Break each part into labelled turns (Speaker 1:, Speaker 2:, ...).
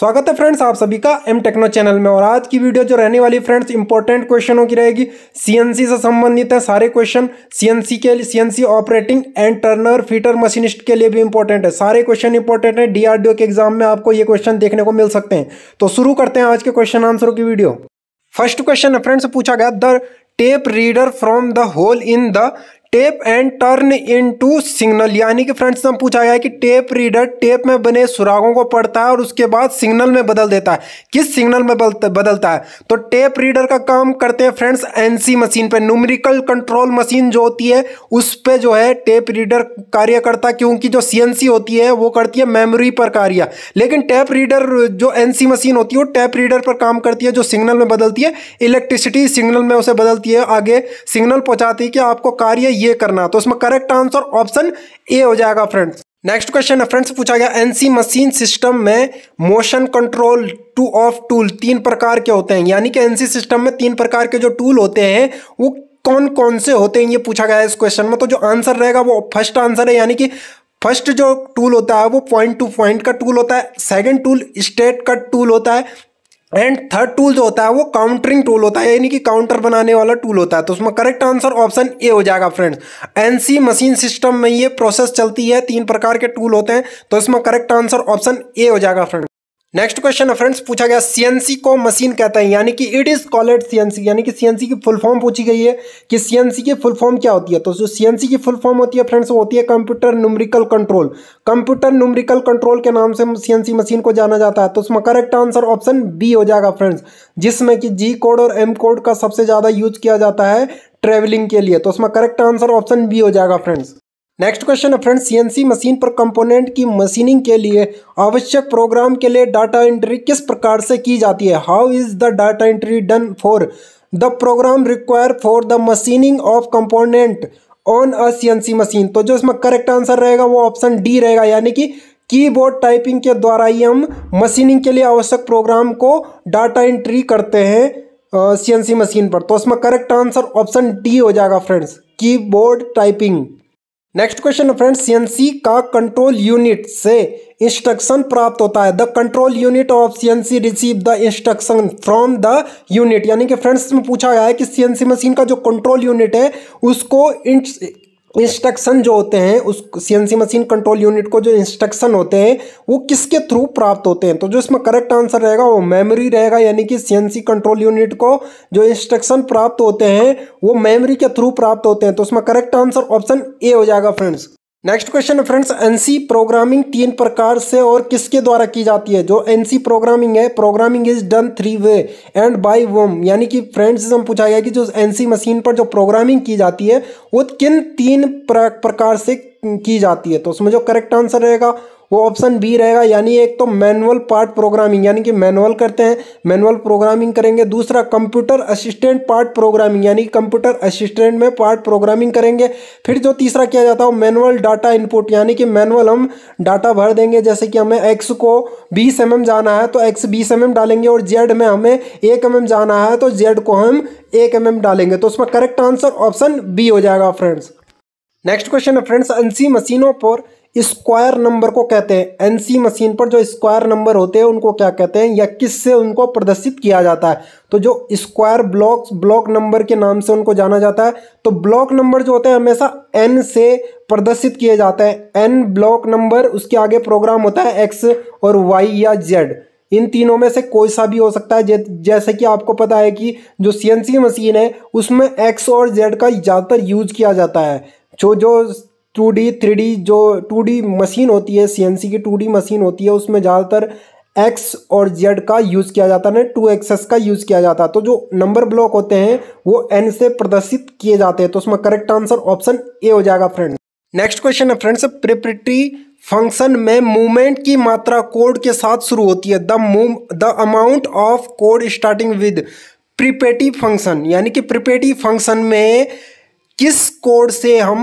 Speaker 1: स्वागत है फ्रेंड्स आप सभी का एम टेक्नो चैनल में और आज की वीडियो जो रहने वाली फ्रेंड्स इंपॉर्टेंट क्वेश्चनों की रहेगी सीएनसी से संबंधित है सारे क्वेश्चन सीएनसी के लिए CNC operating and turner fitter machinist के लिए भी इंपॉर्टेंट है सारे क्वेश्चन इंपॉर्टेंट है डीआरडीओ के एग्जाम में आपको ये क्वेश्चन देखने को मिल सकते हैं तो शुरू करते हैं आज के क्वेश्चन आंसरों की वीडियो फर्स्ट क्वेश्चन है फ्रेंड्स पूछा गया the tape reader from the hole in the tape and turn into signal यानी कि फ्रेंड्स हम पूछा गया है कि टेप रीडर टेप में बने सुरागों को पढ़ता है और उसके बाद सिग्नल में बदल देता है किस सिग्नल में बदलता है तो टेप रीडर का काम करते हैं फ्रेंड्स एनसी मशीन पे न्यूमेरिकल कंट्रोल मशीन जो होती है उस पे जो है टेप रीडर कार्य करता क्योंकि जो सी होती है वो करती है मेमोरी पर कार्य लेकिन टेप रीडर जो एन मशीन होती है वो टेप रीडर पर काम करती है जो सिग्नल में बदलती है इलेक्ट्रिसिटी सिग्नल में उसे बदलती है आगे सिग्नल पहुँचाती है कि आपको कार्य ये करना तो इसमें करेक्ट आंसर ऑप्शन ए हो जाएगा फ्रेंड्स नेक्स्ट क्वेश्चन है फ्रेंड्स पूछा गया एनसी मशीन सिस्टम में motion control two of tool तीन प्रकार के होते हैं यानी कि एनसी सिस्टम में तीन प्रकार के जो टूल होते हैं वो कौन कौन से होते हैं ये पूछा गया है इस क्वेश्चन में तो जो आंसर रहेगा वो फर्स्ट आंसर है यानी कि फर्स्ट जो टूल होता है वो पॉइंट टू पॉइंट का टूल होता है सेकंड टूल स्टेट का टूल होता है एंड थर्ड टूल जो होता है वो काउंटरिंग टूल होता है यानी कि काउंटर बनाने वाला टूल होता है तो उसमें करेक्ट आंसर ऑप्शन ए हो जाएगा फ्रेंड्स एनसी मशीन सिस्टम में ये प्रोसेस चलती है तीन प्रकार के टूल होते हैं तो इसमें करेक्ट आंसर ऑप्शन ए हो जाएगा फ्रेंड्स नेक्स्ट क्वेश्चन है फ्रेंड्स पूछा गया सीएनसी को मशीन कहते हैं यानी कि इट इज कॉलेड सीएनसी यानी कि सीएनसी की फुल फॉर्म पूछी गई है कि सीएनसी की फुल फॉर्म क्या होती है तो जो सीएनसी की फुल फॉर्म होती है फ्रेंड्स वो होती है computer numerical control computer numerical control के नाम से सीएनसी मशीन को जाना जाता है तो उसमें करेक्ट आंसर ऑप्शन बी हो जाएगा फ्रेंड्स जिसमें कि जी कोड और एम कोड का सबसे ज़्यादा यूज किया जाता है ट्रेवलिंग के लिए तो उसमें करेक्ट आंसर ऑप्शन बी हो जाएगा फ्रेंड्स नेक्स्ट क्वेश्चन है फ्रेंड्स सीएनसी मशीन पर कंपोनेंट की मशीनिंग के लिए आवश्यक प्रोग्राम के लिए डाटा एंट्री किस प्रकार से की जाती है how is the data entry done for the program require for the machining of component on a CNC machine तो जो इसमें करेक्ट आंसर रहेगा वो ऑप्शन डी रहेगा यानी कि कीबोर्ड टाइपिंग के द्वारा ही हम मशीनिंग के लिए आवश्यक प्रोग्राम को डाटा एंट्री करते हैं सीएनसी मशीन पर तो इसमें करेक्ट आंसर ऑप्शन डी हो जाएगा friends keyboard typing next question friends CNC का कंट्रोल यूनिट से इंस्ट्रक्शन प्राप्त होता है the control unit of CNC receive the instruction from the unit यानी कि फ्रेंड्स में पूछा गया है कि सीएनसी मशीन का जो कंट्रोल यूनिट है उसको इंस्ट्रक्शन जो होते हैं उस सीएनसी मशीन कंट्रोल यूनिट को जो इंस्ट्रक्शन होते हैं वो किसके थ्रू प्राप्त होते हैं तो जो इसमें करेक्ट आंसर रहेगा वो मेमोरी रहेगा यानी कि सीएनसी कंट्रोल यूनिट को जो इंस्ट्रक्शन प्राप्त होते हैं वो मेमोरी के थ्रू प्राप्त होते हैं तो उसमें करेक्ट आंसर ऑप्शन ए हो जाएगा फ्रेंड्स नेक्स्ट क्वेश्चन है फ्रेंड्स एनसी प्रोग्रामिंग तीन प्रकार से और किसके द्वारा की जाती है जो एनसी प्रोग्रामिंग है programming is done three way and by वम यानी कि फ्रेंड्स से हम पूछा गया कि जो एनसी मशीन पर जो प्रोग्रामिंग की जाती है वो किन तीन प्रकार से की जाती है तो उसमें जो करेक्ट आंसर रहेगा वो ऑप्शन बी रहेगा यानी एक तो मैनुअल पार्ट प्रोग्रामिंग यानी कि मैनुअल करते हैं मैनुअल प्रोग्रामिंग करेंगे दूसरा कंप्यूटर असिस्टेंट पार्ट प्रोग्रामिंग यानी कंप्यूटर असिस्टेंट में पार्ट प्रोग्रामिंग करेंगे फिर जो तीसरा किया जाता है वो मैनुअल डाटा इनपुट यानी कि मैनुअल हम डाटा भर देंगे जैसे कि हमें एक्स को बीस एम जाना है तो एक्स बीस एम डालेंगे और जेड में हमें एक एम जाना है तो जेड को हम एक एम डालेंगे तो उसमें करेक्ट आंसर ऑप्शन बी हो जाएगा फ्रेंड्स नेक्स्ट क्वेश्चन है फ्रेंड्स अंसी मशीनों पर स्क्वायर नंबर को कहते हैं एनसी मशीन पर जो स्क्वायर नंबर होते हैं उनको क्या कहते हैं या किस से उनको प्रदर्शित किया जाता है तो जो स्क्वायर ब्लॉक ब्लॉक नंबर के नाम से उनको जाना जाता है तो ब्लॉक नंबर जो होते हैं हमेशा एन से प्रदर्शित किए जाते हैं एन ब्लॉक नंबर उसके आगे प्रोग्राम होता है एक्स और वाई या जेड इन तीनों में से कोई सा भी हो सकता है जैसे कि आपको पता है कि जो सी मशीन है उसमें एक्स और जेड का ज़्यादातर यूज किया जाता है जो जो टू डी थ्री डी जो टू डी मशीन होती है सी की टू डी मशीन होती है उसमें ज़्यादातर एक्स और जेड का यूज़ किया जाता है टू एक्सेस का यूज़ किया जाता है तो जो नंबर ब्लॉक होते हैं वो एन से प्रदर्शित किए जाते हैं तो उसमें करेक्ट आंसर ऑप्शन ए हो जाएगा फ्रेंड नेक्स्ट क्वेश्चन है फ्रेंड्स प्रिपरेटरी फंक्शन में मूवमेंट की मात्रा कोड के साथ शुरू होती है the move the amount of code starting with preparative function यानी कि प्रिपेटिव फंक्शन में किस कोड से हम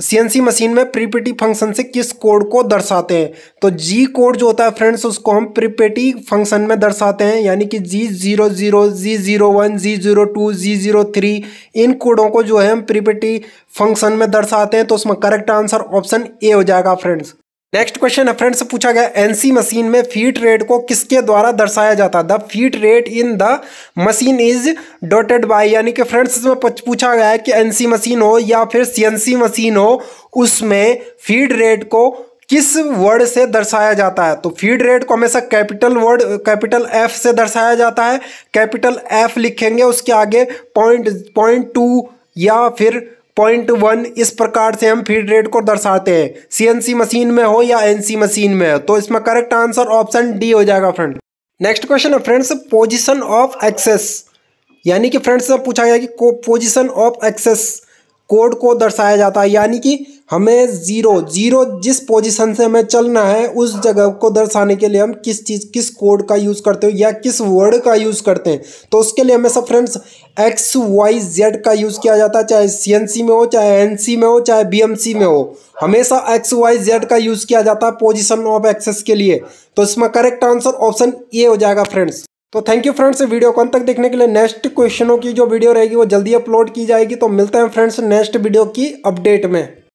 Speaker 1: सीएनसी मशीन में प्रीपेटी फंक्शन से किस कोड को दर्शाते हैं तो जी कोड जो होता है फ्रेंड्स उसको हम प्रीपेटी फंक्शन में दर्शाते हैं यानी कि G zero zero G zero one G zero two G zero three इन कोडों को जो है हम प्रीपेटी फंक्शन में दर्शाते हैं तो उसमें करेक्ट आंसर ऑप्शन ए हो जाएगा फ्रेंड्स नेक्स्ट क्वेश्चन है फ्रेंड्स पूछा गया एनसी मशीन में फीट रेट को किसके द्वारा दर्शाया जाता है the feed rate in the machine is dotted by यानी कि फ्रेंड्स इसमें पूछा गया है कि एनसी मशीन हो या फिर सीएनसी मशीन हो उसमें फीड रेट को किस वर्ड से दर्शाया जाता है तो फीड रेट को हमेशा कैपिटल वर्ड कैपिटल एफ से दर्शाया जाता है कैपिटल एफ लिखेंगे उसके आगे पॉइंट पॉइंट टू या फिर पॉइंट वन इस प्रकार से हम फीड रेट को दर्शाते हैं सी मशीन में हो या सी मशीन में हो तो इसमें करेक्ट आंसर ऑप्शन डी हो जाएगा फ्रेंड नेक्स्ट क्वेश्चन है फ्रेंड्स पोजिशन ऑफ एक्सेस यानी कि फ्रेंड्स पूछा गया कि पोजिशन ऑफ एक्सेस कोड को दर्शाया जाता है यानी कि हमें ज़ीरो ज़ीरो जिस पोजीशन से हमें चलना है उस जगह को दर्शाने के लिए हम किस चीज़ किस कोड का यूज़ करते हो या किस वर्ड का यूज़ करते हैं तो उसके लिए हमेशा फ्रेंड्स एक्स वाई जेड का यूज़ किया जाता है चाहे सी में हो चाहे एन में हो चाहे बी में हो हमेशा एक्स वाई जेड का यूज़ किया जाता है पोजिशन ऑफ एक्सेस के लिए तो इसमें करेक्ट आंसर ऑप्शन ए हो जाएगा फ्रेंड्स तो थैंक यू फ्रेंड्स वीडियो को अंत तक देखने के लिए नेक्स्ट क्वेश्चनों की जो वीडियो रहेगी वो जल्दी अपलोड की जाएगी तो मिलते हैं फ्रेंड्स नेक्स्ट वीडियो की अपडेट में